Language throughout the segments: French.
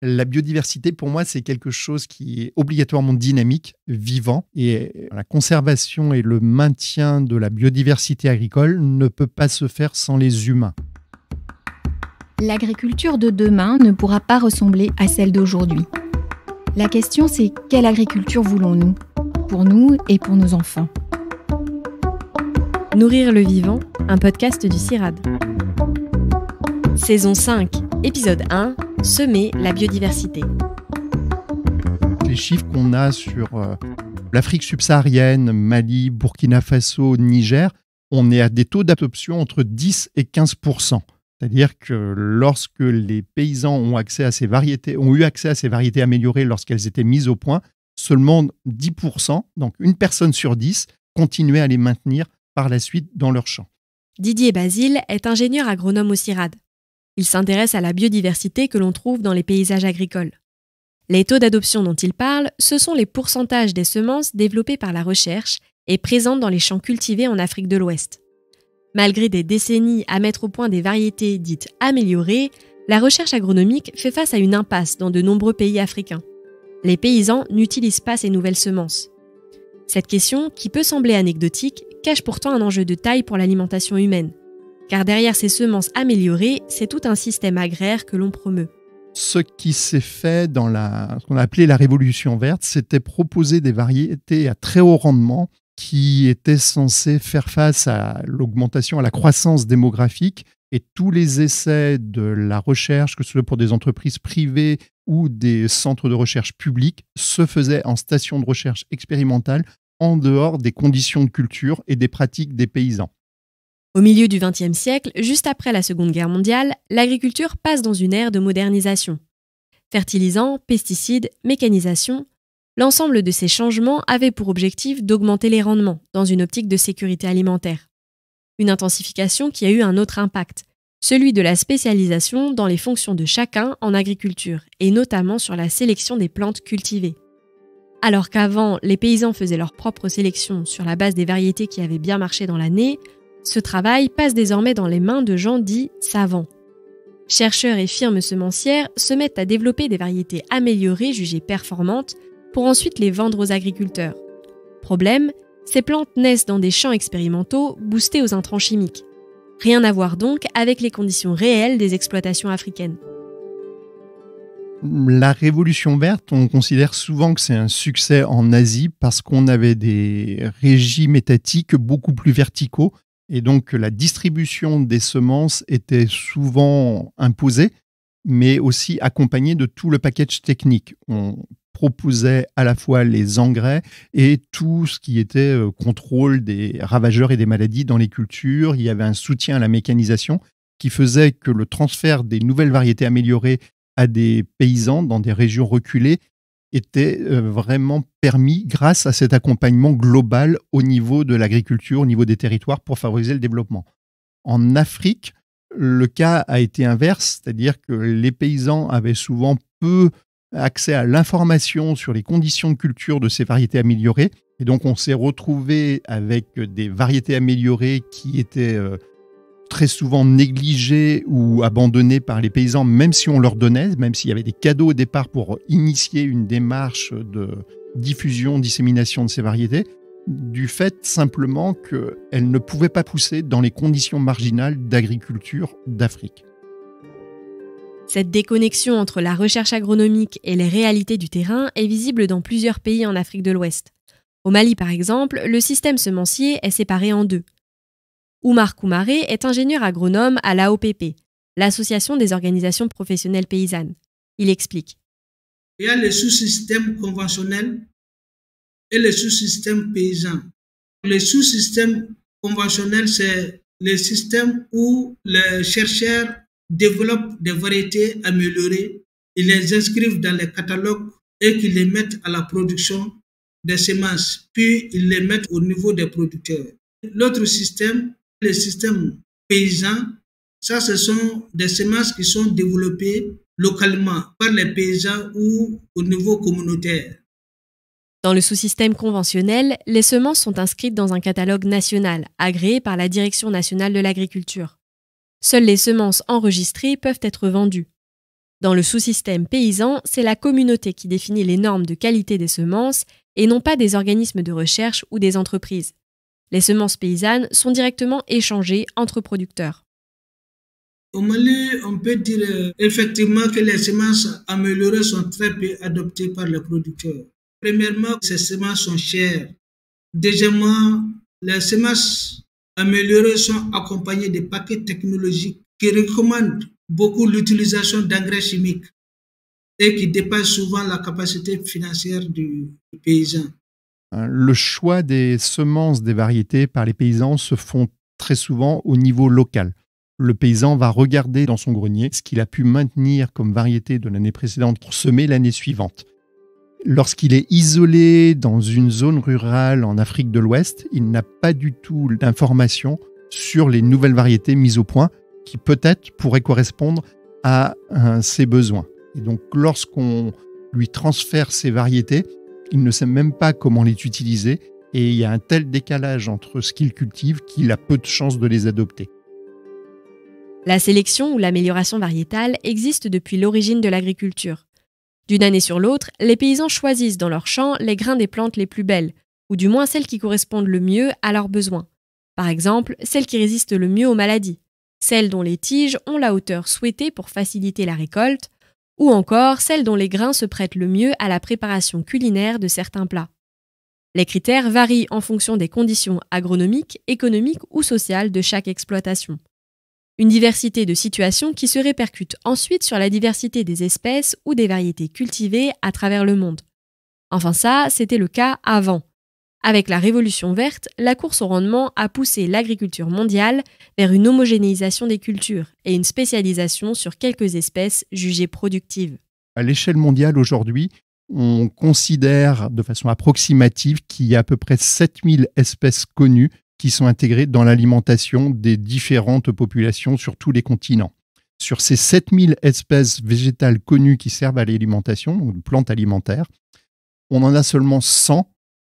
La biodiversité, pour moi, c'est quelque chose qui est obligatoirement dynamique, vivant, et euh, la conservation et le maintien de la biodiversité agricole ne peut pas se faire sans les humains. L'agriculture de demain ne pourra pas ressembler à celle d'aujourd'hui. La question, c'est quelle agriculture voulons-nous Pour nous et pour nos enfants. Nourrir le vivant, un podcast du CIRAD. Saison 5, épisode 1, Semer la biodiversité. Les chiffres qu'on a sur euh, l'Afrique subsaharienne, Mali, Burkina Faso, Niger, on est à des taux d'adoption entre 10 et 15 c'est-à-dire que lorsque les paysans ont, accès à ces variétés, ont eu accès à ces variétés améliorées lorsqu'elles étaient mises au point, seulement 10%, donc une personne sur 10, continuait à les maintenir par la suite dans leur champ. Didier Basile est ingénieur agronome au CIRAD. Il s'intéresse à la biodiversité que l'on trouve dans les paysages agricoles. Les taux d'adoption dont il parle, ce sont les pourcentages des semences développées par la recherche et présentes dans les champs cultivés en Afrique de l'Ouest. Malgré des décennies à mettre au point des variétés dites améliorées, la recherche agronomique fait face à une impasse dans de nombreux pays africains. Les paysans n'utilisent pas ces nouvelles semences. Cette question, qui peut sembler anecdotique, cache pourtant un enjeu de taille pour l'alimentation humaine, car derrière ces semences améliorées, c'est tout un système agraire que l'on promeut. Ce qui s'est fait dans la, ce qu'on a appelé la révolution verte, c'était proposer des variétés à très haut rendement qui étaient censées faire face à l'augmentation, à la croissance démographique. Et tous les essais de la recherche, que ce soit pour des entreprises privées ou des centres de recherche publics, se faisaient en station de recherche expérimentale en dehors des conditions de culture et des pratiques des paysans. Au milieu du XXe siècle, juste après la Seconde Guerre mondiale, l'agriculture passe dans une ère de modernisation. Fertilisants, pesticides, mécanisation, l'ensemble de ces changements avait pour objectif d'augmenter les rendements dans une optique de sécurité alimentaire. Une intensification qui a eu un autre impact, celui de la spécialisation dans les fonctions de chacun en agriculture, et notamment sur la sélection des plantes cultivées. Alors qu'avant, les paysans faisaient leur propre sélection sur la base des variétés qui avaient bien marché dans l'année, ce travail passe désormais dans les mains de gens dits savants. Chercheurs et firmes semencières se mettent à développer des variétés améliorées jugées performantes pour ensuite les vendre aux agriculteurs. Problème, ces plantes naissent dans des champs expérimentaux boostés aux intrants chimiques. Rien à voir donc avec les conditions réelles des exploitations africaines. La révolution verte, on considère souvent que c'est un succès en Asie parce qu'on avait des régimes étatiques beaucoup plus verticaux et donc la distribution des semences était souvent imposée, mais aussi accompagnée de tout le package technique. On proposait à la fois les engrais et tout ce qui était euh, contrôle des ravageurs et des maladies dans les cultures. Il y avait un soutien à la mécanisation qui faisait que le transfert des nouvelles variétés améliorées à des paysans dans des régions reculées était euh, vraiment permis grâce à cet accompagnement global au niveau de l'agriculture, au niveau des territoires, pour favoriser le développement. En Afrique, le cas a été inverse, c'est-à-dire que les paysans avaient souvent peu accès à l'information sur les conditions de culture de ces variétés améliorées. Et donc on s'est retrouvé avec des variétés améliorées qui étaient euh, très souvent négligées ou abandonnées par les paysans, même si on leur donnait, même s'il y avait des cadeaux au départ pour initier une démarche de diffusion, dissémination de ces variétés, du fait simplement qu'elles ne pouvaient pas pousser dans les conditions marginales d'agriculture d'Afrique. Cette déconnexion entre la recherche agronomique et les réalités du terrain est visible dans plusieurs pays en Afrique de l'Ouest. Au Mali, par exemple, le système semencier est séparé en deux. Oumar Koumaré est ingénieur agronome à l'AOPP, l'Association des organisations professionnelles paysannes. Il explique. Il y a le sous-système conventionnel et le sous-système paysan. Le sous-système conventionnel, c'est le système où les chercheurs développent des variétés améliorées, ils les inscrivent dans les catalogues et qu'ils les mettent à la production des semences, puis ils les mettent au niveau des producteurs. L'autre système, les systèmes paysans, ça, ce sont des semences qui sont développées localement par les paysans ou au niveau communautaire. Dans le sous-système conventionnel, les semences sont inscrites dans un catalogue national, agréé par la Direction nationale de l'agriculture. Seules les semences enregistrées peuvent être vendues. Dans le sous-système paysan, c'est la communauté qui définit les normes de qualité des semences et non pas des organismes de recherche ou des entreprises. Les semences paysannes sont directement échangées entre producteurs. Au Mali, on peut dire euh, effectivement que les semences améliorées sont très peu adoptées par les producteurs. Premièrement, ces semences sont chères. Deuxièmement, les semences améliorées sont accompagnées de paquets technologiques qui recommandent beaucoup l'utilisation d'engrais chimiques et qui dépassent souvent la capacité financière du paysan. Hein, le choix des semences des variétés par les paysans se font très souvent au niveau local. Le paysan va regarder dans son grenier ce qu'il a pu maintenir comme variété de l'année précédente pour semer l'année suivante. Lorsqu'il est isolé dans une zone rurale en Afrique de l'Ouest, il n'a pas du tout d'informations sur les nouvelles variétés mises au point qui peut-être pourraient correspondre à ses besoins. Et donc lorsqu'on lui transfère ces variétés, ils ne sait même pas comment les utiliser et il y a un tel décalage entre ce qu'ils cultivent qu'il a peu de chances de les adopter. La sélection ou l'amélioration variétale existe depuis l'origine de l'agriculture. D'une année sur l'autre, les paysans choisissent dans leurs champs les grains des plantes les plus belles, ou du moins celles qui correspondent le mieux à leurs besoins. Par exemple, celles qui résistent le mieux aux maladies, celles dont les tiges ont la hauteur souhaitée pour faciliter la récolte, ou encore celles dont les grains se prêtent le mieux à la préparation culinaire de certains plats. Les critères varient en fonction des conditions agronomiques, économiques ou sociales de chaque exploitation. Une diversité de situations qui se répercute ensuite sur la diversité des espèces ou des variétés cultivées à travers le monde. Enfin ça, c'était le cas avant. Avec la révolution verte, la course au rendement a poussé l'agriculture mondiale vers une homogénéisation des cultures et une spécialisation sur quelques espèces jugées productives. À l'échelle mondiale aujourd'hui, on considère de façon approximative qu'il y a à peu près 7000 espèces connues qui sont intégrées dans l'alimentation des différentes populations sur tous les continents. Sur ces 7000 espèces végétales connues qui servent à l'alimentation, donc plantes alimentaires, on en a seulement 100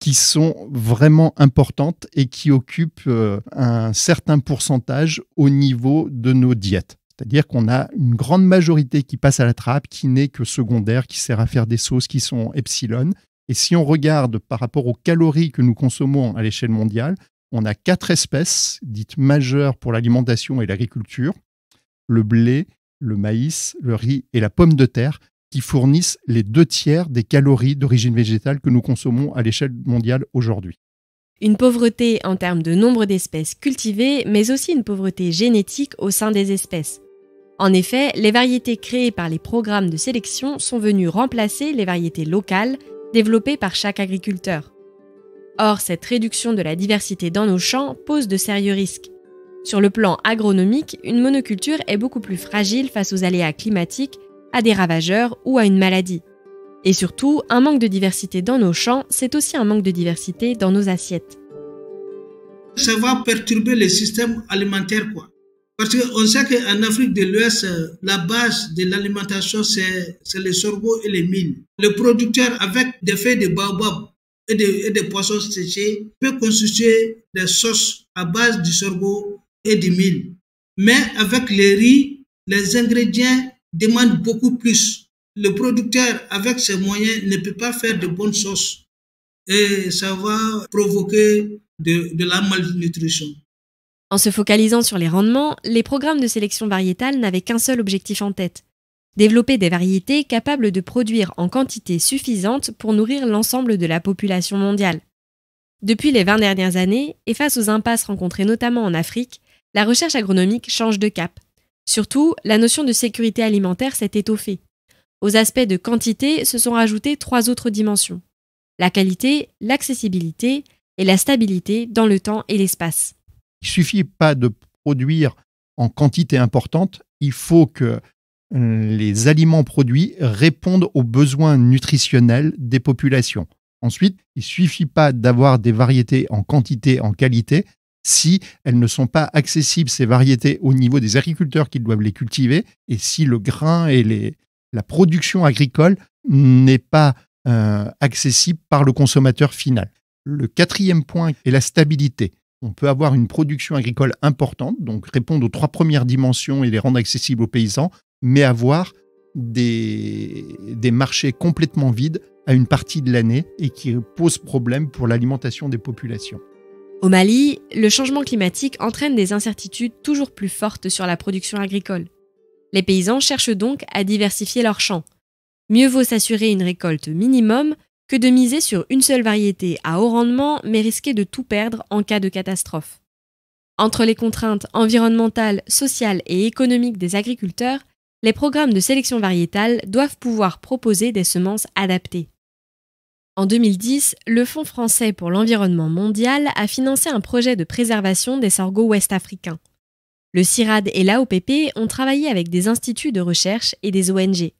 qui sont vraiment importantes et qui occupent euh, un certain pourcentage au niveau de nos diètes. C'est-à-dire qu'on a une grande majorité qui passe à la trappe, qui n'est que secondaire, qui sert à faire des sauces qui sont epsilon. Et si on regarde par rapport aux calories que nous consommons à l'échelle mondiale, on a quatre espèces dites majeures pour l'alimentation et l'agriculture, le blé, le maïs, le riz et la pomme de terre, fournissent les deux tiers des calories d'origine végétale que nous consommons à l'échelle mondiale aujourd'hui. Une pauvreté en termes de nombre d'espèces cultivées, mais aussi une pauvreté génétique au sein des espèces. En effet, les variétés créées par les programmes de sélection sont venues remplacer les variétés locales développées par chaque agriculteur. Or, cette réduction de la diversité dans nos champs pose de sérieux risques. Sur le plan agronomique, une monoculture est beaucoup plus fragile face aux aléas climatiques à des ravageurs ou à une maladie. Et surtout, un manque de diversité dans nos champs, c'est aussi un manque de diversité dans nos assiettes. Ça va perturber le système alimentaire, quoi. Parce qu'on sait qu'en Afrique de l'Ouest, la base de l'alimentation, c'est le sorgho et les mines Le producteur, avec des feuilles de baobab et des, poissons séchés, peut constituer des sauces à base du sorgho et du mille. Mais avec les riz, les ingrédients demande beaucoup plus. Le producteur, avec ses moyens, ne peut pas faire de bonnes sauces et ça va provoquer de, de la malnutrition. En se focalisant sur les rendements, les programmes de sélection variétale n'avaient qu'un seul objectif en tête développer des variétés capables de produire en quantité suffisante pour nourrir l'ensemble de la population mondiale. Depuis les 20 dernières années, et face aux impasses rencontrées notamment en Afrique, la recherche agronomique change de cap. Surtout, la notion de sécurité alimentaire s'est étoffée. Aux aspects de quantité se sont rajoutées trois autres dimensions. La qualité, l'accessibilité et la stabilité dans le temps et l'espace. Il ne suffit pas de produire en quantité importante, il faut que euh, les aliments produits répondent aux besoins nutritionnels des populations. Ensuite, il ne suffit pas d'avoir des variétés en quantité, en qualité, si elles ne sont pas accessibles, ces variétés, au niveau des agriculteurs qui doivent les cultiver, et si le grain et la production agricole n'est pas euh, accessible par le consommateur final. Le quatrième point est la stabilité. On peut avoir une production agricole importante, donc répondre aux trois premières dimensions et les rendre accessibles aux paysans, mais avoir des, des marchés complètement vides à une partie de l'année et qui posent problème pour l'alimentation des populations. Au Mali, le changement climatique entraîne des incertitudes toujours plus fortes sur la production agricole. Les paysans cherchent donc à diversifier leurs champs. Mieux vaut s'assurer une récolte minimum que de miser sur une seule variété à haut rendement mais risquer de tout perdre en cas de catastrophe. Entre les contraintes environnementales, sociales et économiques des agriculteurs, les programmes de sélection variétale doivent pouvoir proposer des semences adaptées. En 2010, le Fonds français pour l'environnement mondial a financé un projet de préservation des sorghos ouest-africains. Le CIRAD et l'AOPP ont travaillé avec des instituts de recherche et des ONG.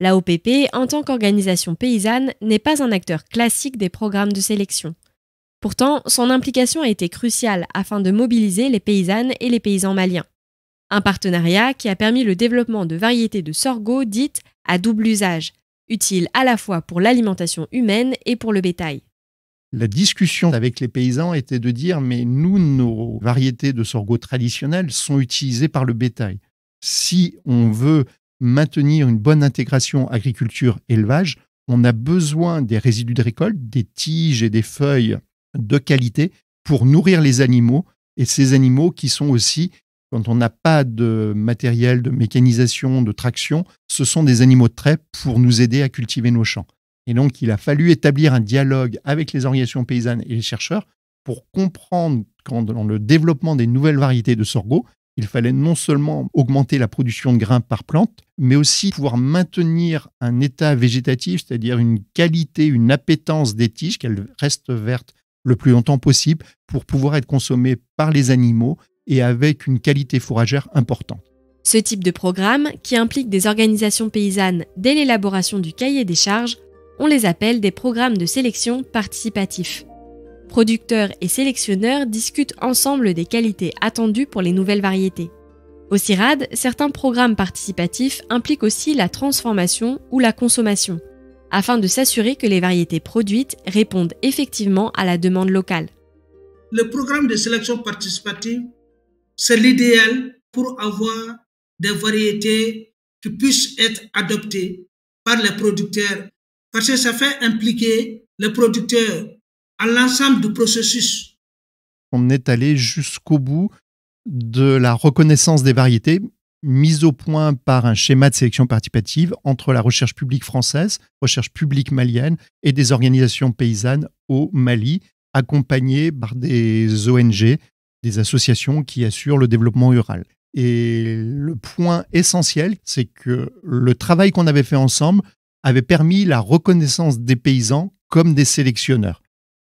L'AOPP, en tant qu'organisation paysanne, n'est pas un acteur classique des programmes de sélection. Pourtant, son implication a été cruciale afin de mobiliser les paysannes et les paysans maliens. Un partenariat qui a permis le développement de variétés de sorgho dites à double usage, utile à la fois pour l'alimentation humaine et pour le bétail. La discussion avec les paysans était de dire mais nous, nos variétés de sorgho traditionnelles sont utilisées par le bétail. Si on veut maintenir une bonne intégration agriculture-élevage, on a besoin des résidus de récolte, des tiges et des feuilles de qualité pour nourrir les animaux et ces animaux qui sont aussi quand on n'a pas de matériel, de mécanisation, de traction, ce sont des animaux de trait pour nous aider à cultiver nos champs. Et donc, il a fallu établir un dialogue avec les organisations paysannes et les chercheurs pour comprendre que dans le développement des nouvelles variétés de sorgho, il fallait non seulement augmenter la production de grains par plante, mais aussi pouvoir maintenir un état végétatif, c'est-à-dire une qualité, une appétence des tiges, qu'elles restent vertes le plus longtemps possible pour pouvoir être consommées par les animaux et avec une qualité fourragère importante. Ce type de programme, qui implique des organisations paysannes dès l'élaboration du cahier des charges, on les appelle des programmes de sélection participatifs. Producteurs et sélectionneurs discutent ensemble des qualités attendues pour les nouvelles variétés. Au CIRAD, certains programmes participatifs impliquent aussi la transformation ou la consommation, afin de s'assurer que les variétés produites répondent effectivement à la demande locale. Le programme de sélection participative c'est l'idéal pour avoir des variétés qui puissent être adoptées par les producteurs, parce que ça fait impliquer les producteurs à l'ensemble du processus. On est allé jusqu'au bout de la reconnaissance des variétés mise au point par un schéma de sélection participative entre la recherche publique française, recherche publique malienne et des organisations paysannes au Mali, accompagnées par des ONG des associations qui assurent le développement rural. Et le point essentiel, c'est que le travail qu'on avait fait ensemble avait permis la reconnaissance des paysans comme des sélectionneurs.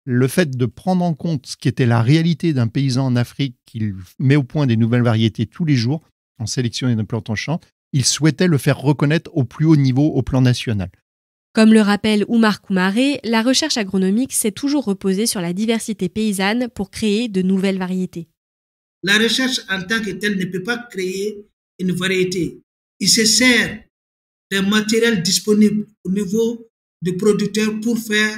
Le fait de prendre en compte ce qui était la réalité d'un paysan en Afrique qu'il met au point des nouvelles variétés tous les jours, en sélectionnant plantes en champ, il souhaitait le faire reconnaître au plus haut niveau, au plan national. Comme le rappelle Oumar Koumaré, la recherche agronomique s'est toujours reposée sur la diversité paysanne pour créer de nouvelles variétés. La recherche en tant que telle ne peut pas créer une variété. Il se sert d'un matériel disponible au niveau du producteur pour faire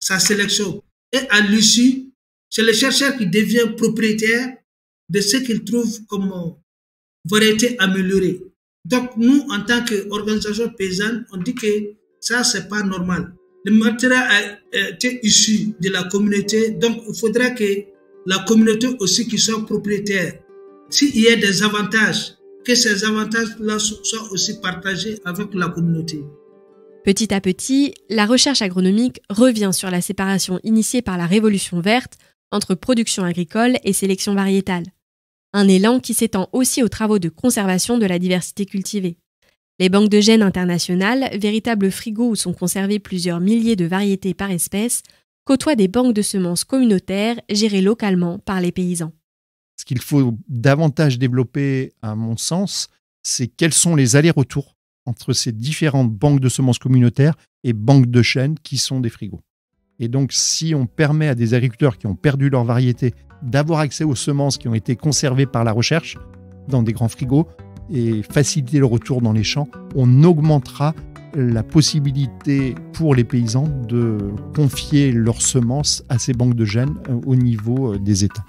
sa sélection. Et à l'issue, c'est le chercheur qui devient propriétaire de ce qu'il trouve comme variété améliorée. Donc nous, en tant qu'organisation paysanne, on dit que ça, c'est pas normal. Le matériel a été issu de la communauté, donc il faudra que la communauté aussi qui soit propriétaire, s'il y a des avantages, que ces avantages-là soient aussi partagés avec la communauté. Petit à petit, la recherche agronomique revient sur la séparation initiée par la Révolution verte entre production agricole et sélection variétale. Un élan qui s'étend aussi aux travaux de conservation de la diversité cultivée. Les banques de gènes internationales, véritables frigos où sont conservés plusieurs milliers de variétés par espèce, côtoient des banques de semences communautaires gérées localement par les paysans. Ce qu'il faut davantage développer, à mon sens, c'est quels sont les allers-retours entre ces différentes banques de semences communautaires et banques de chaînes qui sont des frigos. Et donc, si on permet à des agriculteurs qui ont perdu leur variété d'avoir accès aux semences qui ont été conservées par la recherche dans des grands frigos, et faciliter le retour dans les champs, on augmentera la possibilité pour les paysans de confier leurs semences à ces banques de gènes euh, au niveau euh, des États.